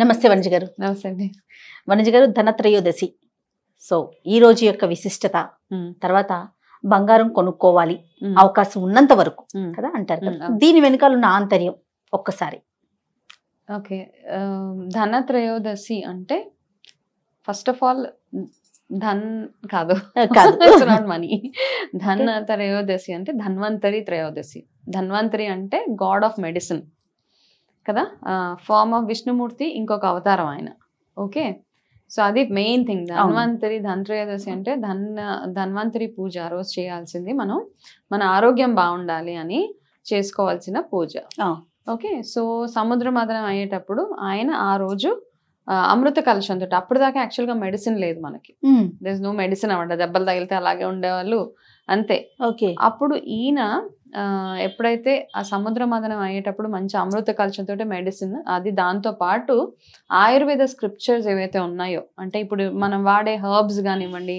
నమస్తే వనజ గారు నమస్తే అండి వనజ గారు ధనత్రయోదశి సో ఈ రోజు యొక్క విశిష్టత తర్వాత బంగారం కొనుక్కోవాలి అవకాశం ఉన్నంత వరకు కదా అంటారు దీని వెనకాల ఉన్న ఆంతర్యం ఒక్కసారి ఓకే ధనత్రయోదశి అంటే ఫస్ట్ ఆఫ్ ఆల్ ధన్ కాదు కాదు మనీ ధన్ త్రయోదశి అంటే ధన్వంతరి త్రయోదశి ధన్వంతరి అంటే గాడ్ ఆఫ్ మెడిసిన్ కదా ఫార్మ్ ఆఫ్ విష్ణుమూర్తి ఇంకొక అవతారం ఆయన ఓకే సో అది మెయిన్ థింగ్ ధన్వంతరి ధన్త్రయోదశి అంటే ధన్ ధన్వంతరి పూజ ఆ రోజు చేయాల్సింది మనం మన ఆరోగ్యం బాగుండాలి అని చేసుకోవాల్సిన పూజ ఓకే సో సముద్ర మదనం అయ్యేటప్పుడు ఆయన ఆ రోజు అమృత కలశం తోటి అప్పుడు దాకా యాక్చువల్గా మెడిసిన్ లేదు మనకి దర్ నో మెడిసిన్ అవ్వండి దెబ్బలు తగిలితే అలాగే ఉండేవాళ్ళు అంతే ఓకే అప్పుడు ఈయన ఎప్పుడైతే ఆ సముద్ర మదనం అయ్యేటప్పుడు మంచి అమృత కలచంతో మెడిసిన్ అది దాంతో పాటు ఆయుర్వేద స్క్రిప్చర్స్ ఏవైతే ఉన్నాయో అంటే ఇప్పుడు మనం వాడే హర్బ్స్ కానివ్వండి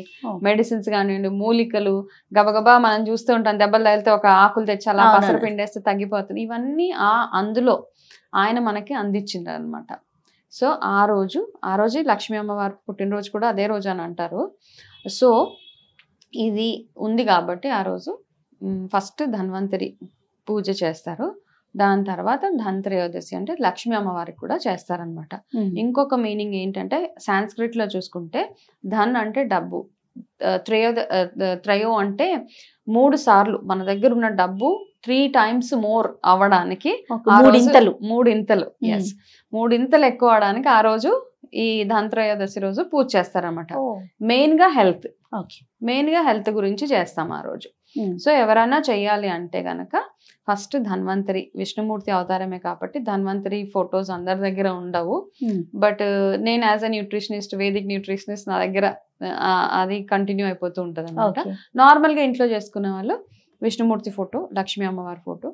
మెడిసిన్స్ కానివ్వండి మూలికలు గబగబా మనం చూస్తూ ఉంటాం దెబ్బలు తగిలితే ఒక ఆకులు తెచ్చి అలా పసరు పిండేస్తే తగ్గిపోతుంది ఇవన్నీ ఆ అందులో ఆయన మనకి అందించింది అనమాట సో ఆ రోజు ఆ రోజే లక్ష్మీ అమ్మవారి పుట్టినరోజు కూడా అదే రోజు అని అంటారు సో ఇది ఉంది కాబట్టి ఆ రోజు ఫస్ట్ ధన్వంతరి పూజ చేస్తారు దాని తర్వాత ధన్త్రయోదశి అంటే లక్ష్మీ అమ్మవారికి కూడా చేస్తారనమాట ఇంకొక మీనింగ్ ఏంటంటే సాంస్క్రిట్ లో చూసుకుంటే ధన్ అంటే డబ్బు త్రయోద త్రయో అంటే మూడు సార్లు మన దగ్గర ఉన్న డబ్బు త్రీ టైమ్స్ మోర్ అవ్వడానికి మూడింతలు మూడింతలు ఎస్ మూడింతలు ఎక్కువ అవడానికి ఆ రోజు ఈ ధనత్రయోదశి రోజు పూజ చేస్తారనమాట మెయిన్ గా హెల్త్ మెయిన్ గా హెల్త్ గురించి చేస్తాం ఆ రోజు సో hmm. ఎవరైనా చేయాలి అంటే గనక ఫస్ట్ ధన్వంతరి విష్ణుమూర్తి అవతారమే కాబట్టి ధన్వంతరి ఫొటోస్ అందరి దగ్గర ఉండవు బట్ hmm. నేను as a nutritionist Vedic nutritionist నా దగ్గర అది కంటిన్యూ అయిపోతూ ఉంటుంది అనమాట గా ఇంట్లో చేసుకునే వాళ్ళు విష్ణుమూర్తి ఫోటో లక్ష్మీ అమ్మవారి ఫోటో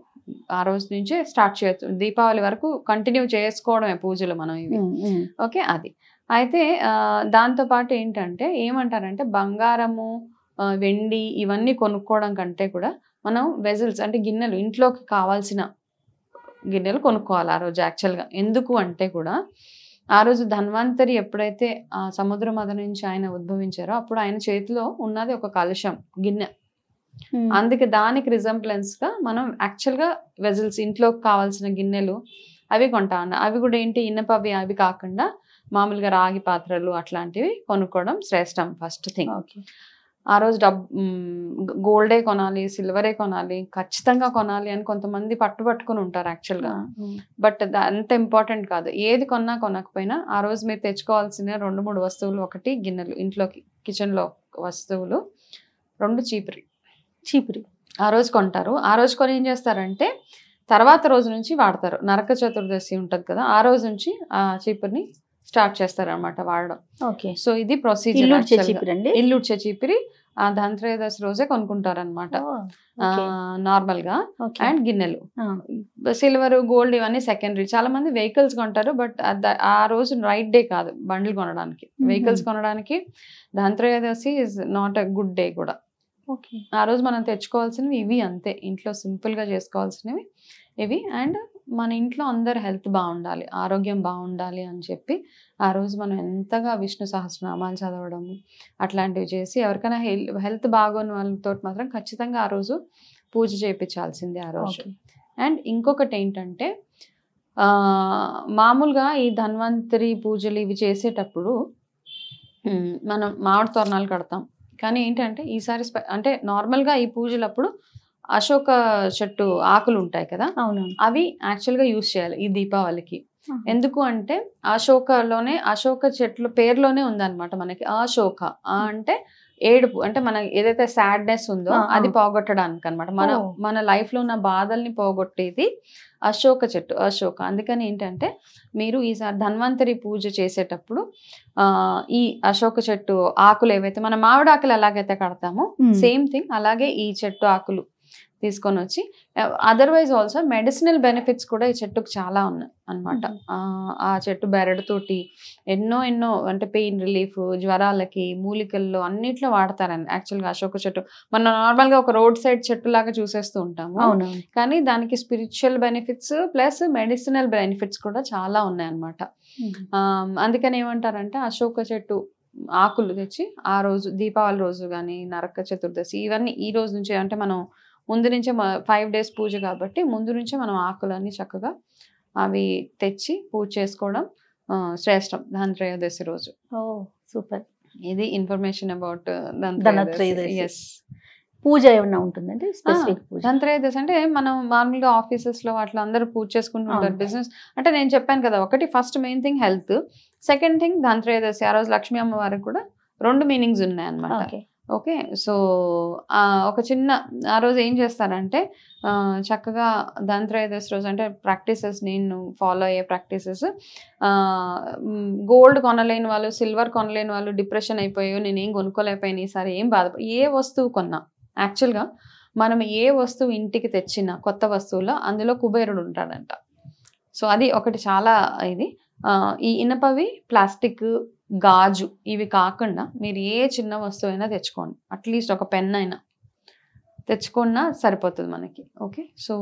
ఆ రోజు నుంచే స్టార్ట్ చేయొచ్చు దీపావళి వరకు కంటిన్యూ చేసుకోవడమే పూజలు మనం ఇవి ఓకే అది అయితే దాంతోపాటు ఏంటంటే ఏమంటారంటే బంగారము వెండి ఇవన్నీ కొనుక్కోవడం కంటే కూడా మనం వెజల్స్ అంటే గిన్నెలు ఇంట్లోకి కావాల్సిన గిన్నెలు కొనుక్కోవాలి ఆ రోజు యాక్చువల్గా ఎందుకు అంటే కూడా ఆ రోజు ధన్వంతరి ఎప్పుడైతే సముద్ర మద నుంచి ఆయన ఉద్భవించారో అప్పుడు ఆయన చేతిలో ఉన్నది ఒక కలుషం గిన్నె Hmm. అందుకే దానికి రిజంప్లెన్స్ గా మనం యాక్చువల్ గా వెజల్స్ ఇంట్లో కావాల్సిన గిన్నెలు అవి కొంటా అవి కూడా ఏంటి ఇన్నపవి అవి కాకుండా మామూలుగా రాగి పాత్రలు అట్లాంటివి కొనుక్కోవడం శ్రేష్టం ఫస్ట్ థింగ్ ఆ రోజు డబ్ గోల్డే కొనాలి సిల్వరే కొనాలి ఖచ్చితంగా కొనాలి అని కొంతమంది పట్టు పట్టుకుని ఉంటారు యాక్చువల్గా బట్ ah, hmm. అంత ఇంపార్టెంట్ కాదు ఏది కొన్నా కొనకపోయినా ఆ రోజు మీరు తెచ్చుకోవాల్సిన రెండు మూడు వస్తువులు ఒకటి గిన్నెలు ఇంట్లో కిచెన్లో వస్తువులు రెండు చీపురి చీపురి ఆ రోజు కొంటారు ఆ రోజు కొని ఏం చేస్తారంటే తర్వాత రోజు నుంచి వాడతారు నరక చతుర్దశి ఉంటుంది కదా ఆ రోజు నుంచి ఆ చీపురిని స్టార్ట్ చేస్తారనమాట వాడడం ఓకే సో ఇది ప్రొసీజర్ ఇల్లుడ్చే చీపిరి ఆ ధనత్రయోదశి రోజే అనమాట నార్మల్ గా అండ్ గిన్నెలు సిల్వర్ గోల్డ్ ఇవన్నీ సెకండరీ చాలా మంది వెహికల్స్ కొంటారు బట్ ఆ రోజు రైట్ డే కాదు బండ్లు కొనడానికి వెహికల్స్ కొనడానికి Dhanatrayodashi is not a good day కూడా ఆ రోజు మనం తెచ్చుకోవాల్సినవి ఇవి అంతే ఇంట్లో సింపుల్గా చేసుకోవాల్సినవి ఇవి అండ్ మన ఇంట్లో అందరు హెల్త్ బాగుండాలి ఆరోగ్యం బాగుండాలి అని చెప్పి ఆ రోజు మనం ఎంతగా విష్ణు సహస్రనామాలు చదవడం అట్లాంటివి చేసి ఎవరికైనా హెల్త్ బాగోని వాళ్ళతో మాత్రం ఖచ్చితంగా ఆ రోజు పూజ చేయించాల్సిందే ఆ రోజు అండ్ ఇంకొకటి ఏంటంటే మామూలుగా ఈ ధన్వంతరి పూజలు ఇవి చేసేటప్పుడు మనం మామిడి తోరణాలు కడతాం కానీ ఏంటంటే ఈసారి అంటే నార్మల్గా ఈ పూజలప్పుడు అశోక చెట్టు ఆకులు ఉంటాయి కదా అవును అవి యాక్చువల్గా యూజ్ చేయాలి ఈ దీపావళికి ఎందుకు అంటే అశోకలోనే అశోక చెట్లు పేర్లోనే ఉందన్నమాట మనకి అశోక అంటే ఏడుపు అంటే మన ఏదైతే సాడ్నెస్ ఉందో అది పోగొట్టడానికి అనమాట మన మన లైఫ్ లో ఉన్న బాధల్ని పోగొట్టేది అశోక చెట్టు అశోక అందుకని ఏంటంటే మీరు ఈసారి ధన్వంతరి పూజ చేసేటప్పుడు ఆ ఈ అశోక చెట్టు ఆకులు ఏవైతే మన మామిడి ఆకులు ఎలాగైతే కడతామో సేమ్ థింగ్ అలాగే ఈ చెట్టు ఆకులు తీసుకొని వచ్చి అదర్వైజ్ ఆల్సో మెడిసినల్ బెనిఫిట్స్ కూడా ఈ చెట్టుకు చాలా ఉన్నాయి అనమాట ఆ చెట్టు బెరడుతోటి ఎన్నో ఎన్నో అంటే పెయిన్ రిలీఫ్ జ్వరాలకి మూలికల్లో అన్నిట్లో వాడతారని యాక్చువల్గా అశోక చెట్టు మనం నార్మల్గా ఒక రోడ్ సైడ్ చెట్టు లాగా చూసేస్తూ ఉంటాము కానీ దానికి spiritual benefits plus medicinal benefits కూడా చాలా ఉన్నాయన్నమాట అందుకని ఏమంటారంటే అశోక చెట్టు ఆకులు తెచ్చి ఆ రోజు దీపావళి రోజు కానీ నరక చతుర్దశి ఇవన్నీ ఈ రోజు నుంచి అంటే మనం ముందు నుంచే ఫైవ్ డేస్ పూజ కాబట్టి ముందు నుంచే మనం ఆకులన్నీ చక్కగా అవి తెచ్చి పూజ చేసుకోవడం శ్రేష్టం దాని త్రయోదశి రోజు సూపర్ ఇది ఇన్ఫర్మేషన్ అబౌట్ ఎస్ పూజ ఏమన్నా ఉంటుందండి ధన్త్రయోదశి అంటే మనం మామూలుగా ఆఫీసెస్ లో అట్లా అందరూ పూజ ఉంటారు బిజినెస్ అంటే నేను చెప్పాను కదా ఒకటి first main thing health second thing Dhantrayodashi ఆ రోజు లక్ష్మీ అమ్మవారికి కూడా రెండు మీనింగ్స్ ఉన్నాయి అనమాట ఓకే సో ఒక చిన్న ఆ రోజు ఏం చేస్తారంటే చక్కగా ధన్త్రయోదశి రోజు అంటే ప్రాక్టీసెస్ నేను ఫాలో అయ్యే ప్రాక్టీసెస్ గోల్డ్ కొనలేని వాళ్ళు సిల్వర్ కొనలేని వాళ్ళు డిప్రెషన్ అయిపోయాయో ఏం కొనుక్కోలేకపోయినా ఈసారి ఏం బాధ ఏ వస్తువు కొన్నా యాక్చువల్గా మనం ఏ వస్తువు ఇంటికి తెచ్చినా కొత్త వస్తువులో అందులో కుబేరుడు ఉంటాడంట సో అది ఒకటి చాలా ఇది ఈ ఇనపవి ప్లాస్టిక్ గాజు ఇవి కాకుండా మీరు ఏ చిన్న వస్తువు అయినా తెచ్చుకోండి అట్లీస్ట్ ఒక పెన్ అయినా తెచ్చుకున్నా సరిపోతుంది మనకి ఓకే సో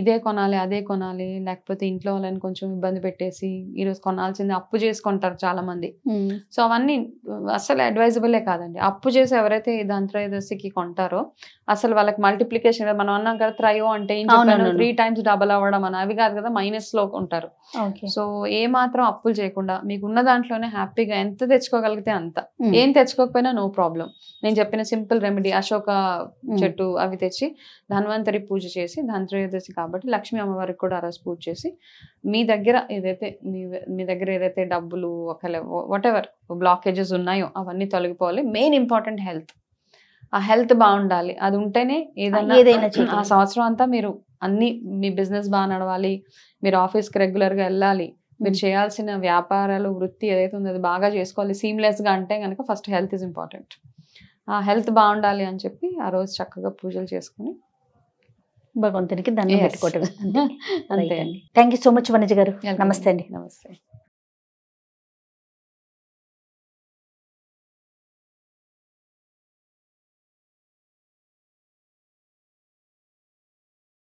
ఇదే కొనాలి అదే కొనాలి లేకపోతే ఇంట్లో వాళ్ళని కొంచెం ఇబ్బంది పెట్టేసి ఈరోజు కొనాల్సింది అప్పు చేసుకుంటారు చాలా మంది సో అవన్నీ అసలు అడ్వైజబులే కాదండి అప్పు చేసి ఎవరైతే ఈ కొంటారో అసలు వాళ్ళకి మల్టిప్లికేషన్ మనం అన్నాం కదా త్రయో అంటే త్రీ టైమ్స్ డబల్ అవ్వడం అని అవి కాదు కదా మైనస్ లో ఉంటారు సో ఏ మాత్రం అప్పులు చేయకుండా మీకు ఉన్న దాంట్లోనే హ్యాపీగా ఎంత తెచ్చుకోగలిగితే అంత ఏం తెచ్చుకోకపోయినా నో ప్రాబ్లం నేను చెప్పిన సింపుల్ రెమెడీ అశోక చెట్టు అవి తెచ్చి ధన్వంతరి పూజ చేసి ధన్త్రయోదశి కాబట్టి లక్ష్మీ అమ్మవారికి కూడా అరస్ పూజ చేసి మీ దగ్గర ఏదైతే మీ మీ దగ్గర ఏదైతే డబ్బులు ఒకవేళ వాట్ ఎవర్ బ్లాకేజెస్ ఉన్నాయో అవన్నీ తొలగిపోవాలి మెయిన్ ఇంపార్టెంట్ హెల్త్ ఆ హెల్త్ బాగుండాలి అది ఉంటేనే ఏదైనా ఏదైనా ఆ సంవత్సరం అంతా మీరు అన్ని మీ బిజినెస్ బాగా నడవాలి మీరు ఆఫీస్కి రెగ్యులర్గా వెళ్ళాలి మీరు చేయాల్సిన వ్యాపారాలు వృత్తి ఏదైతే ఉందో అది బాగా చేసుకోవాలి సీమ్లెస్గా అంటే కనుక ఫస్ట్ హెల్త్ ఇస్ ఇంపార్టెంట్ ఆ హెల్త్ బాగుండాలి అని చెప్పి ఆ రోజు చక్కగా పూజలు చేసుకుని భగవంతునికి దండం పెట్టుకోవటం అంతే thank you so much Vanaj garu నమస్తే అండి నమస్తే